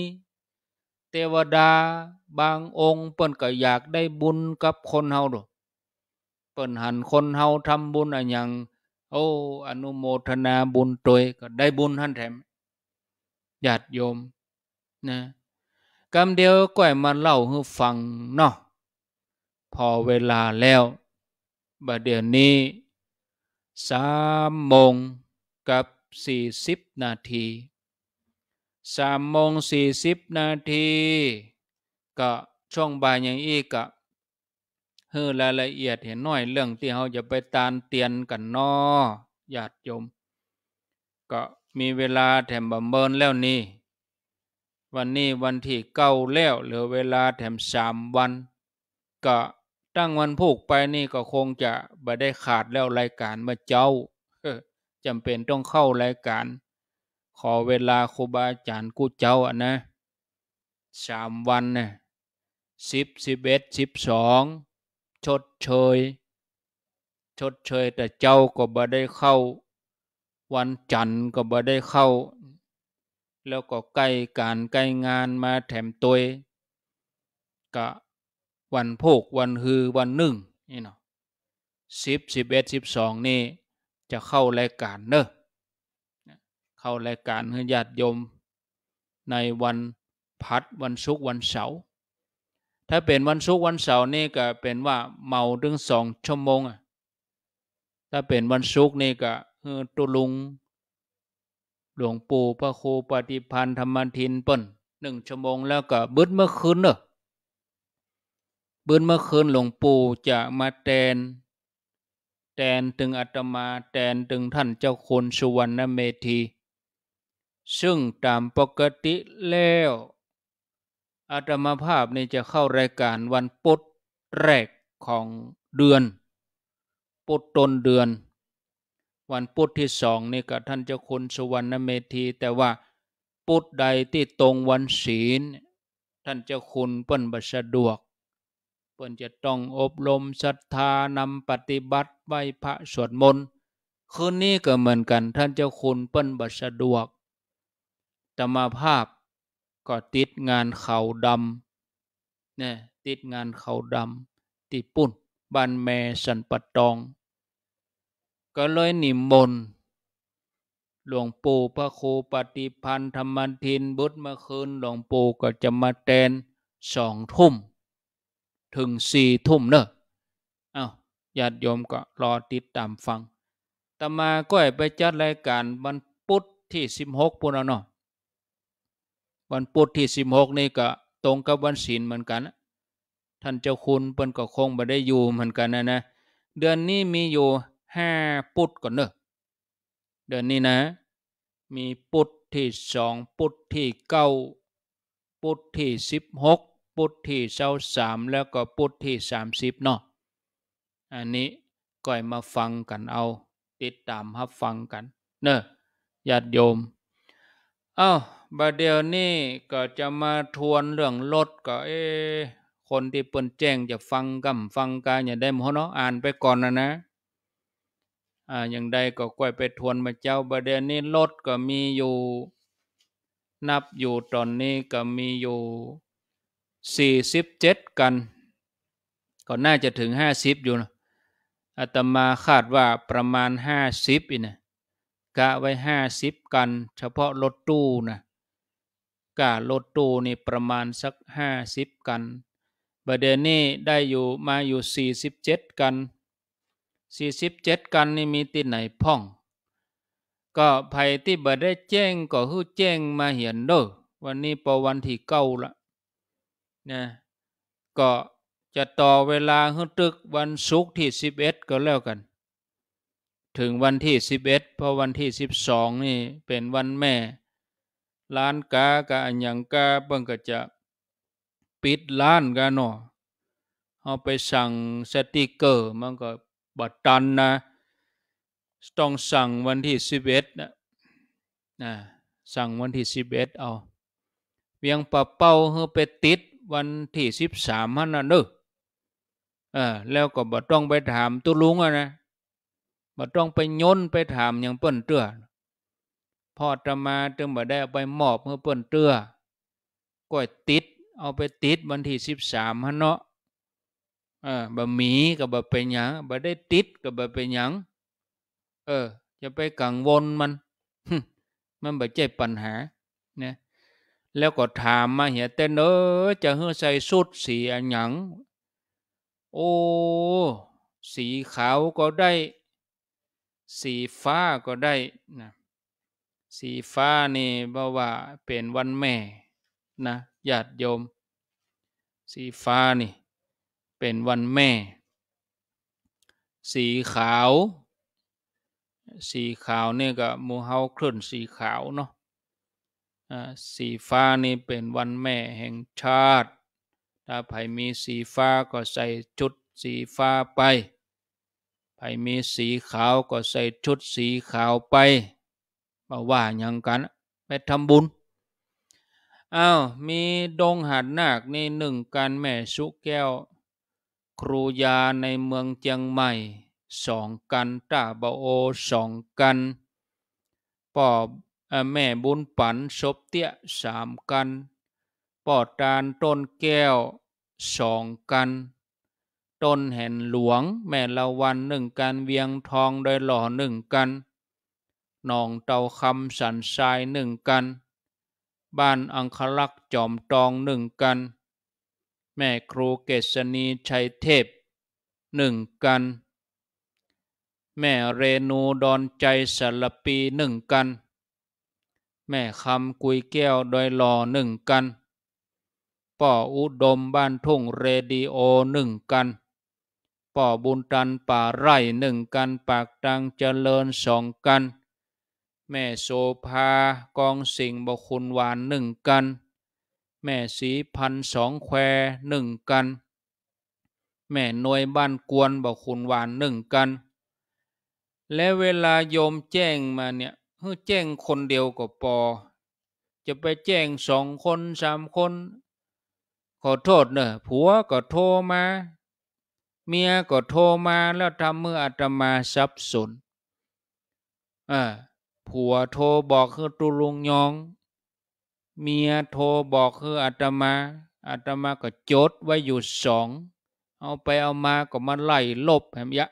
เทวดาบางองค์เปิ่นก็อยากได้บุญกับคนเฮาดเปิ่นหันคนเฮาทำบุญอะหยังโอ้อนุโมทนาบุญตัวก็ได้บุญท่านแถมญาติโยมนะกำเดียวก่อยมาเล่าให้ฟังเนาะพอเวลาแล้วบัดเดี๋ยวนี้สามโมงกับ 40 นาทีสามโมงสี่สิบนาทีก็ช่วงบ่ายอย่างอีกก็เฮ้อรายละเอียดเห็นหน่อยเรื่องที่เขาจะไปตานเตียนกันนอญาติโยมก็มีเวลาแถมบำเบินแล้วนี่ วันนี้วันที่เก้าแล้วเหลือเวลาแถมสามวันก็ตั้งวันผูกไปนี่ก็คงจะไปได้ขาดแล้วรายการเมื่อเจ้าจำเป็นต้องเข้ารายการ ขอเวลาครูบาอาจารย์กูเจ้าอ่ะนะสามวันนะสิบสิบเอ็ดสิบสองชดเชย ชดเชยแต่เจ้าก็บ่ได้เข้า วันจันทร์ก็บ่ได้เข้า แล้วก็ใกล้การใกล้งานมาแถมตัวกะวันพกวันฮือวันหนึ่งนี่เนาะสิบสิบเอ็ดสิบสองนี่จะเข้ารายการเนอะเข้ารายการให้ญาติโยม ในวันพัดวันศุกร์วันเสาร์ ถ้าเป็นวันศุกร์วันเสาร์นี่ก็เป็นว่าเมาถึงสองชั่วโมงอ่ะถ้าเป็นวันศุกร์นี่ก็ตุลุงหลวงปู่พระครูปฏิพันธ์ธรรมทินเปิ้นหนึ่งชั่วโมงแล้วก็บึ้นเมื่อคืนเนอะบึ้นเมื่อคืนหลวงปู่จะมาแตนแทนถึงอาตมาแทนถึงท่านเจ้าคุณสุวรรณเมธี ซึ่งตามปกติแล้วอาตมาภาพนี่จะเข้ารายการวันปุตแรกของเดือนปุตต้นเดือน วันปุตที่สองนี่กับท่านเจ้าคุณสุวรรณเมธีแต่ว่าปุตใดที่ตรงวันศีล ท่านเจ้าคุณเปิ้นบัสะดวกเพิ่นจะต้องอบรมศรัทธานำปฏิบัติไหวพระสวดมนต์คืนนี้ก็เหมือนกันท่านเจ้าคุณเปิ้นบัสะดวกตมาภาพก็ติดงานเขาดำเนี่ยติดงานเขาดำติปุ่นบานแม่สันปะตอง ก็เลยนิมนต์หลวงปู่พระครูปฏิพันธ์ธรรมทินบุตรมาคืน หลวงปู่ก็จะมาแตนสองทุ่มถึงสี่ทุ่มเนอะเอา้าญาติโยมก็รอติดตามฟังต่มาก็ไปจัดรายการวันพุธที่สิบหกปุ่นเนาะวันพุธที่สิบหกนี่ก็ตรงกับวันศีลเหมือนกันท่านเจ้าคุณเปิ้นก็คงมาได้อยู่เหมือนกันนะนะ เดือนนี้มีอยู่ห้าพุธก่อนเนอะเดือนนี้นะ มีพุธที่สองพุธที่เก้าพุธที่สิบหกพุทธที่เศร้าสามแล้วก็พุทธที่สามสิบเนาะ อันนี้ก่อยมาฟังกันเอา ติดตามรับฟังกัน เนอะญาติโยม เอา้าบาเดียวนี่ก็จะมาทวนเรื่องรถก็เอ คนที่เปิ้นแจ้งจะฟังกำฟังกันอย่าได้มโหเนาะอ่านไปก่อนนะนะอ่าอย่างใดก็ก่อยไปทวนมาเจ้าบาเดียวนี่รถก็มีอยู่ นับอยู่ตอนนี้ก็มีอยู่สี่สิบเจ็ดกัน ก็น่าจะถึงห้าสิบอยู่นะอาตมาคาดว่าประมาณห้าสิบอีกนะกะไว้ห้าสิบกัน เฉพาะรถตู้นะกะรถตู้นี่ประมาณสักห้าสิบกันประเด็นนี้ได้อยู่มาอยู่สี่สิบเจ็ดกันสี่สิบเจ็ดกันนี่มีติดไหนพ่อง ก็ภัยที่บ่ได้แจ้งก็คือแจ้งมาเห็นเด้อวันนี้ปวันที่เก้าละนะก็จะต่อเวลาเฮ้นตึกวันศุกร์ที่ 11ก็แล้วกัน ถึงวันที่ 11เพราะวันที่ 12 นี่เป็นวันแม่ร้านกากะอย่างกาเบิ่งก็จะปิดร้านกันเนาะเอาไปสั่งสติกเกอร์มันก็บัตตันนะต้องสั่งวันที่ 11นะนะสั่งวันที่ 11เอาเวียงปะเป้าเฮอไปติดวันที่สิบสามฮันนะเนอะเออ แล้วก็บ่ต้องไปถามตุลุงอะนะบ่ต้องไปย้นไปถามอย่างเปิ้นเตื้อ พอจะมาจึงบ่ได้เอาไปมอบเมื่อเปิ้นเตื้อก้อยติดเอาไปติดวันที่สิบสามฮันเนาะเออบ่มีกับะเป็นยังบะได้ติดกับะเป็นยัง เออ จะไปกังวลมัน มันบเใ็บปัญหาแล้วก็ถามมาเหียเต้นเออจะเฮือใส่สุดสีอนหยัง โอ้ สีขาวก็ได้ สีฟ้าก็ได้นะ สีฟ้านี่บอกว่าเป็นวันแม่นะญาติโยม สีฟ้านี่เป็นวันแม่ สีขาว สีขาวนี่ก็มูเฮาเคลื่อนสีขาวเนาะสีฟ้านี่เป็นวันแม่แห่งชาติ ถ้าไรมีสีฟ้าก็ใส่ชุดสีฟ้าไปไรมีสีขาวก็ใส่ชุดสีขาวไปมาว่าอย่างกัน ไปทำบุญอา้าวมีดงหัดนาคนี่หนึ่งการแม่สุแก้ว ครูยาในเมืองเจียงใหม่สองกันตาบาโอสองกัน ปอบแม่บุญปันศพเตี้ยสามกัน ปอดตานต้นแก้วสองกัน ต้นแห่นหลวงแม่ละวันหนึ่งกันเวียงทองโดยหล่อหนึ่งกัน นองเตาคำสันทรายหนึ่งกัน บ้านอังคลักษ์จอมตองหนึ่งกัน แม่ครูเกษณีชัยเทพหนึ่งกัน แม่เรนูดอนใจสารปีหนึ่งกันแม่คำกุยแก้วโดยหล่อหนึ่งกัน ป่ออุดมบ้านทุ่งเรดิโอหนึ่งกัน ป่อบุญตันป่าไร่หนึ่งกันปากตังเจริญสองกัน แม่โซภากองสิงบคุณหวานหนึ่งกัน แม่สีพันสองแควหนึ่งกัน แม่นวยบ้านกวนบคุณหวานหนึ่งกัน และเวลาโยมแจ้งมาเนี่ยเฮ้แจ้งคนเดียวก็พอจะไปแจ้งสองคนสามคน ขอโทษเนอะผัวก็โทรมา เมียก็โทรมาแล้วทำเมื่ออาตมาสับสนอ่าผัวโทรบอกคือตุลุงยอง เมียโทรบอกคืออาตมาอาตมาก็จดไว้อยู่สองเอาไปเอามาก็มาไล่ลบแหมยะ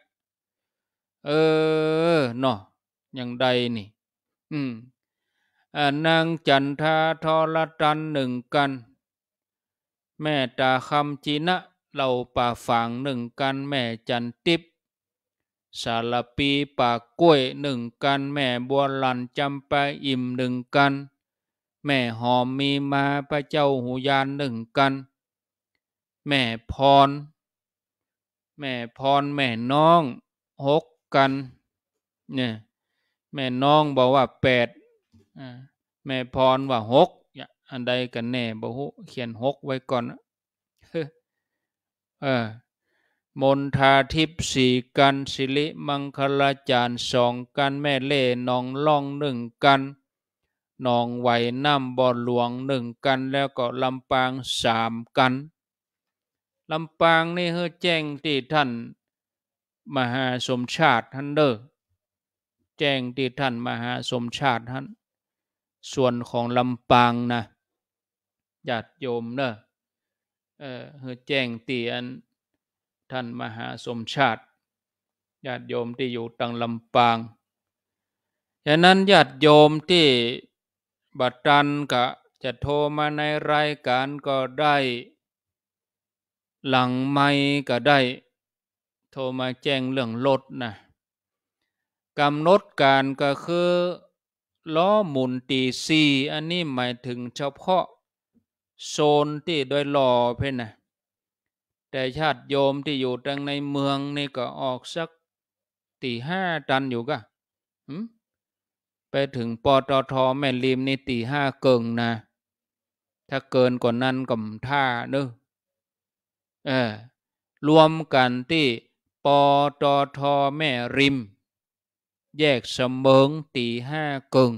เออเนาะอย่างใดนี่นางจันทาทรตันหนึ่งกันแม่ตาคำจีนะเหล่าป่าฝางหนึ่งกัน แม่จันติบสารปีป่ากล้วยหนึ่งกัน แม่บัวหลันจำไปอิ่มหนึ่งกันแม่หอมมีมาพระเจ้าหูยานหนึ่งกัน แม่พรแม่พรแม่น้องหกกัน เนี่ยแม่น้องบอกว่าแปดแม่พรว่าหกอันใดกันแน่บอกเขียนหกไว้ก่อนเออมนทาทิพสี่กันสิริมังคลาจารสองกันแม่เล่นองล่องหนึ่งกันนองไหวน้ำบ่อหลวงหนึ่งกันแล้วก็ลำปางสามกัน ลำปางนี่เฮ้แจ้งที่ท่าน มหาสมชาติท่านเด้อแจ้งที่ท่านมหาสมชาติท่านส่วนของลำปางนะญาติโยมเนอะเออแจ้งเตียนท่านมหาสมชาติญาติโยมที่อยู่ตังลำปาง ฉะนั้นญาติโยมที่บัดรันกะจะโทรมาในรายการก็ได้ หลังไม่ก็ได้ โทรมาแจ้งเรื่องรถนะกำหนดการก็คือ ล้อหมุนตีสีอันนี้หมายถึงเฉพาะโซนที่โดยหล่อเพ่นนะแต่ชาติโยมที่อยู่ทางในเมืองนี่ก็ออกสักตีห้าตันอยู่ก็ไปถึงปตทแม่ริมนี่ตีห้าเกิงนะ ถ้าเกินกว่านั้นก็ท่าเนอะอรวมกันที่ปตทแม่ริมแยกเสมิงตีห้ากึ่ง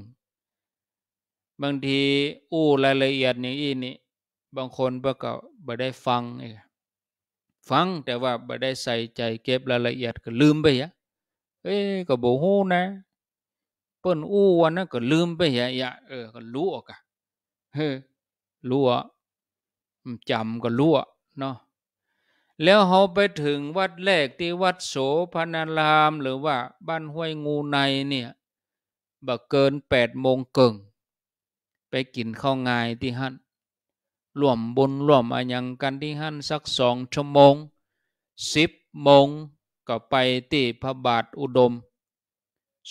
บางทีอู้รายละเอียดอย่างอี้นี่บางคนบ่ก็บ่ได้ฟังเองฟังแต่ว่าบ่ได้ใส่ใจเก็บรายละเอียดก็ลืมไปยะเอ้ก็บอกู้นะเปิ้นอู้วันนั้นก็ลืมไป่ะยาเออก็รู้ออกอ่ะเฮ้รู้อ่ะจำก็รู้อ่ะเนาะแล้วเขาไปถึงวัดแรกที่วัดโสพนารามหรือว่าบ้านห้วยงูในเนี่ยบักเกินแปดโมงเกิงไปกินข้าวงายที่หันรวมบุญรวมอะยังกันที่หันสักสองชั่วโมงสิบโมงก็ไปที่พระบาทอุดม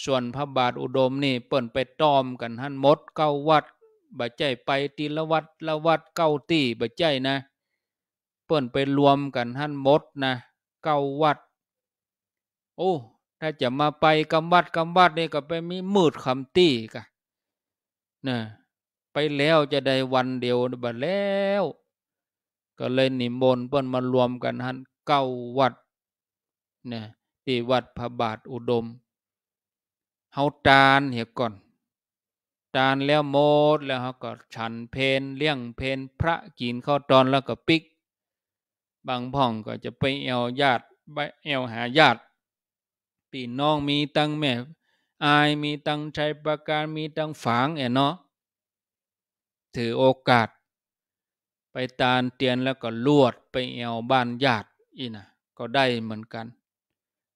ส่วนพระบาทอุดมนี่เปิ่นไปต้อมกันหันมดเก้าวัดบ่ใจไปตีละวัดละวัดเก้าตีบ่ใจนะเปิ่นไปรวมกันหั่นมดนะเก้าวัดโอ้ถ้าจะมาไปกำวัดกำวัดนี่ก็ไปมีมืดคำตี้กันนะไปแล้วจะได้วันเดียวบัดแล้ว ก็เลยนิมนต์เปิ่นมารวมกันหันเก้าวัดนะที่วัดพระบาทอุดมเฮาจานเหียก่อน จานแล้วโมดแล้วเขาก็ฉันเพนเลี้ยงเพนพระกินข้าวตอนแล้วก็ปิกบางพ่องก็จะไปเอวญาติไปเอวหาญาติปีน้องมีตังแม่อายมีตังชายประการมีตังฝางเอ๋เนาะถือโอกาส ไปตานเตียนแล้วก็ลวดไปเอวบ้านญาติอีนะก็ได้เหมือนกัน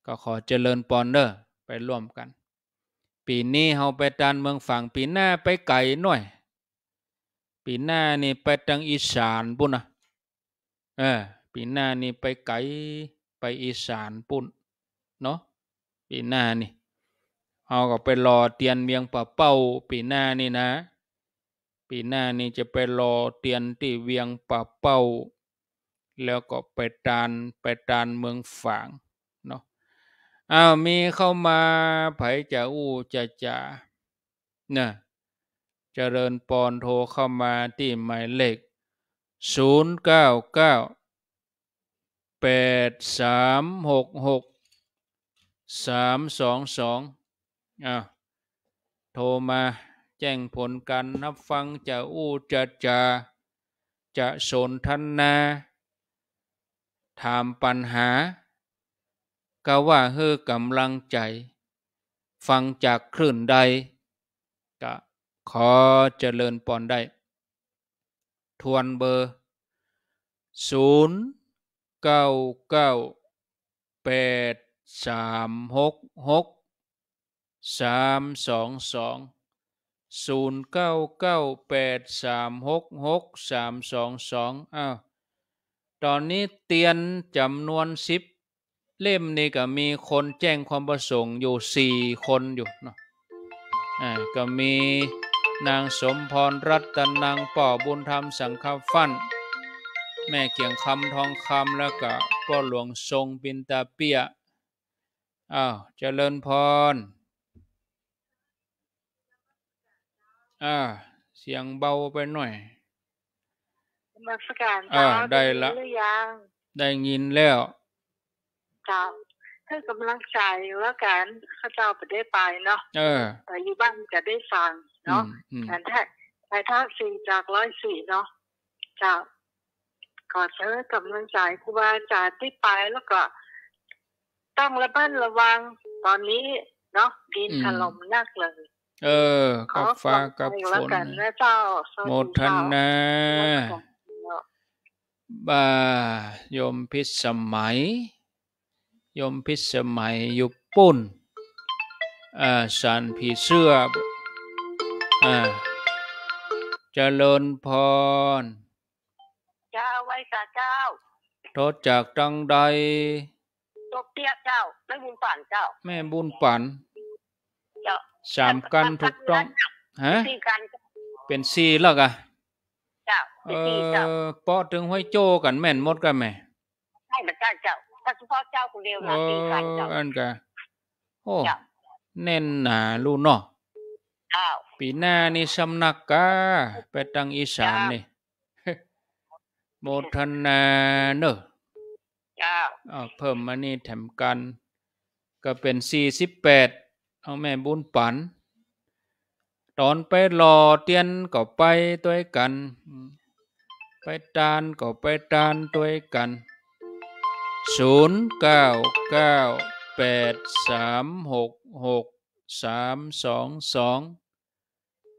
ก็ขอเจริญปอนเดอร์ไปร่วมกัน ปีนี้เราไปตานเมืองฝั่งปีหน้าไปไก่หน่อยปีหน้านี่ไปทางอีสานปุนะเออปีหน้านี่ไปไกลไปอีสานปุ่นเนาะปีหน้านี่เอาก็ไปรอเตียนเมียงป่าเป้าปีหน้านี่นะปีหน้านี่จะไปรอเตียนที่เวียงป่าเป้าแล้วก็ไปตานไปตานเมืองฝางเนาะอ้าวมีเข้ามาไผจะอู้จะจ่าเนี่ยเจริญปอนโทรเข้ามาที่หมายเลข0 9 9แปดสามหกหกสามสองสองอ่ะโทรมาแจ้งผลการนับฟังจะอู้จะจะจะสนทนนา ถามปัญหาก็ว่าเฮอกำลังใจ ฟังจากคลื่นใดก็ขอเจริญปอนได้ ทวนเบอร์ศูนย์เก้าเก้าแปดสามหกหกสามสองสองศูนย์เก้าเก้าแปดสามหกหกสามสองสองอ้าวตอนนี้เตียนจำนวนสิบเล่มนี้ก็มีคนแจ้งความประสงค์อยู่สี่คนอยู่เนาะอ่าก็มีนางสมพรรัตนนางป่อบุญธรรมสังฆฟัน่นแม่เกี่ยงคำทองคำแล้วก็พ่อหลวงทรงบินตาเปียอ้าวเจริญพร อ่า เสียงเบาไปหน่อยมาสการอ่าได้ละได้ยินแล้วครับถ้ากำลังใจแล้วกันข้าเจ้าไปได้ไปเนาะเอออยู่บ้านจะได้ฟังเนาะแต่ถ้าถ้าทสี่จากร้อยสี่เนาะจ้าก็เธอกำลังใจครูบาอาจารย์ที่ไปแล้วก็ต้องระมัดระวัง ตอนนี้เนาะดินถล่มนักเลย เออกับฟ้ากับฝนหมดทันนะบายมพิสมัยยมพิสมัยยุปุ่นอ่าสันผีเสื้ออ่าเจริญพรสาเจ้าทอดจากจังใดตบเตียยเจ้า แม่บุญปันเจ้า แม่บุญปันสามกันถูกต้องฮะเป็นซีแล้วกะเออปอถึงห้อยโจกันแม่นมดกันแม่ ใช่ไหมเจ้าถ้าเฉพาะเจ้าคนเดียวนะตีกันเจ้าัน โอ้ เน่นหนาลูกเนาะปีหน้านี่สำนักกะไปตังอีสานนี่โมทนาเนอะเพิ่มมานี่แถมกัน ก็เป็นสี่สิบแปดเอาแม่บุญปัน ตอนไปรอเตียนก็ไปตัวกัน ไปตานก็ไปตานตัวกันศูนย์เก้าเก้าแปดสามหกหกสามสองสอง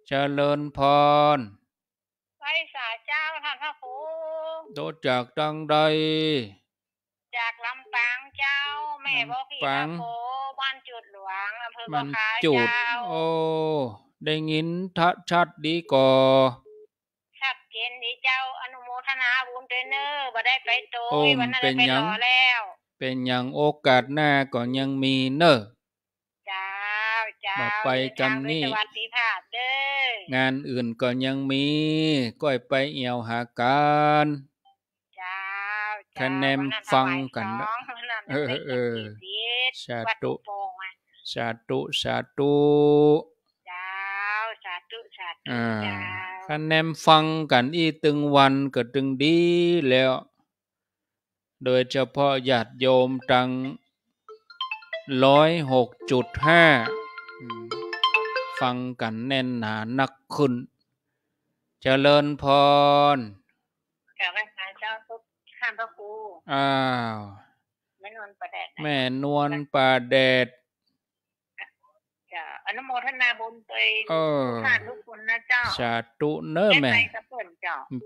เจริญพรไว้สาเจ้าท่านพระครูโตจากดังใด จากลำปางเจ้า แม่บอกพี่พระครูบ้านจุดหลวงอำเภอบ่ขายจ้าโอ้ ได้ยินทัดชัดดีก่อชัดเจนดีเจ้า อนุโมทนาบุญเดนเนอร์บ่ได้ไปตยวันนั้นไปแล้วเป็นอย่างโอกาสหน้าก็ยังมีเนอร้าไปกำนี่งานอื่นก็ยังมีก้อยไปเอี่ยวหาการคะแนนฟังกันเออเออสาธุสาธุสาธุคะแนนฟังกันอีตึงวันก็ตึงดีแล้ว โดยเฉพาะญาติโยมตังร้อยหกจุดห้าฟังกันแน่นหนานักขึณนเจริญพรกราบพระเจ้าทุกข้ามพระครูอ้าวแม่นวลประแดดแม่นวลประแดดอนุโมทนาบุญตัวเางทุกคนนะเจ้าสาธุเนอแม่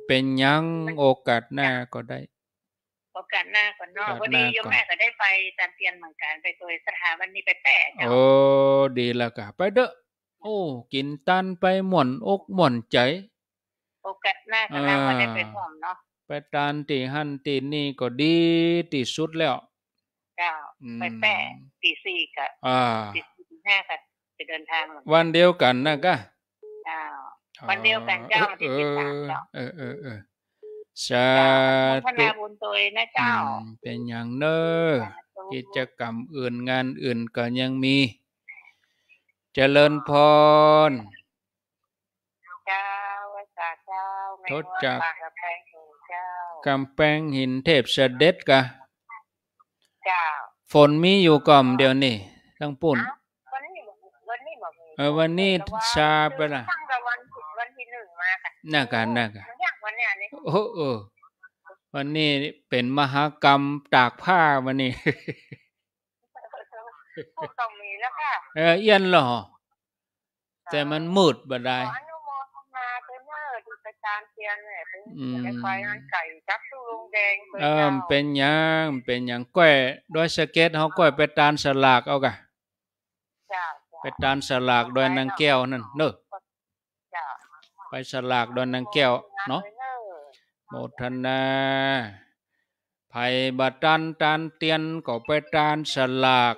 เป็นยังโอกาสหน้าก็ได้พบกันหน้าก่อนเนาะวันนี้ยมแม่ก็ได้ไปตามเตียนเหมือนกันไปตัวสถาบันนี้ไปแปะโอ้ดีละกกะไปเด้อโอ้กินตันไปหม่อนอกหม่อนใจโอกาสหน้าก็น่าได้ไปพร้อมเนาะไปตานตีหันตีนี่ก็ดีตีสุดแล้วก้าไปแปะตีสี่กับตีห้าค่ะจะเดินทางวันเดียวกันนะก้าวันเดียวกันเจ้าวันที่สิบสามเน้าเออเออเออสาธุบุญตัวนะเจ้าเป็นอย่างเนอ้กิจกรรมอื่นงานอื่นก็ยังมีจเจริญพรทศจากกำแพงหินเทพเสด็จกะฝนมีอยู่ก่อมเดี๋ยวนี้ทั้งปุ่นเอวันนี้ชาไปละน่ากันน่ากันโอ้โอวันนี้เป็นมหากรรมตากผ้าวันนี้้ต้องมีแล้วค่ะเออเย็นหรอแต่มันมืดบ่ได้เออเป็นยังเป็นยังก้อยด้วยสเก็ตเขาก้อยไปตานสลากเอากะไปตานสลากโดยนางแก้วนั่นเนอะไปสลากโดยนางแก้ว เนาะโมทนา ภัยบัตันตันเตียน ก็ไปตานสลาก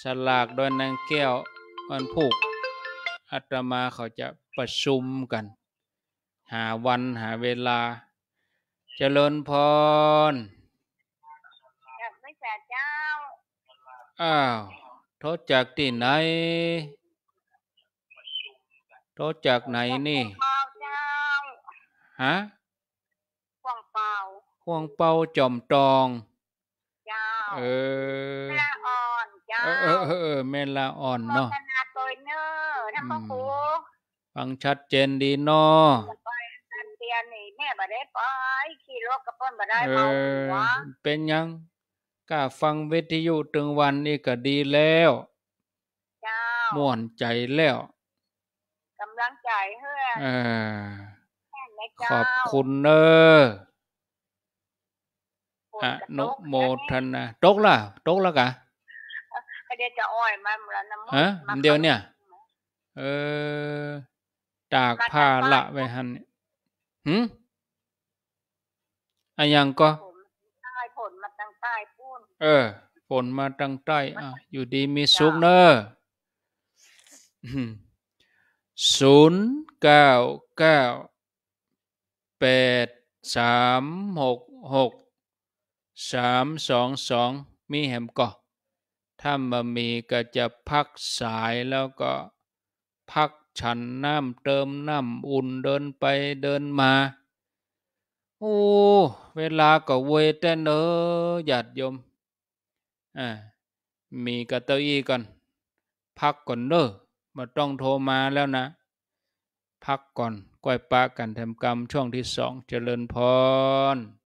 สลากโดยนางแก้วมันผูก อัตมาเขาจะประชุมกัน หาวันหาเวลาจเจริญพรอ้าวโทษจากที่ไหน โทษจากไหนนี่ ฮะห่วงเป่าจอมตองเจ้าเออแม่ละอ่อนเจ้าเออเออเออแม่ละอ่อนเนาะาตัวเนอร์นะพ่อครูฟังชัดเจนดีเนาะเนี่แม่บ่ได้ปขี่รถกเพนบ่ได้เมาหัวเป็นยังกล้าฟังวิทยุตึงวันนี่ก็ดีแล้วม่วนใจแล้ว กำลังใจเฮ้ยขอบคุณเนออ่ะนกโมทนาตกล่ะตกล้กะเดี๋ยวจะอ้อยมาหล้วน้ำฮะเดียวเนี่ยเออจากพาละไปหันหืมอะยังก็ผลมาตังใต้พุ่นเออผลมาตั้งใต้อ่ะอยู่ดีมีสุขเนอะศูนย์เก้า เก้าแปดสามหกหกสามสองสอง มีแฮมก็ถ้ามามีก็จะพักสายแล้วก็พักฉันน้ำเติมน้ำอุ่นเดินไปเดินมาโอ้เวลาก็เวทเนอหยาดยมอ่ามีกระเตอีก่อน พักก่อนเนอมาต้องโทรมาแล้วนะ พักก่อน ก้อยปะกันทำกรรมช่วงที่สองเจริญพร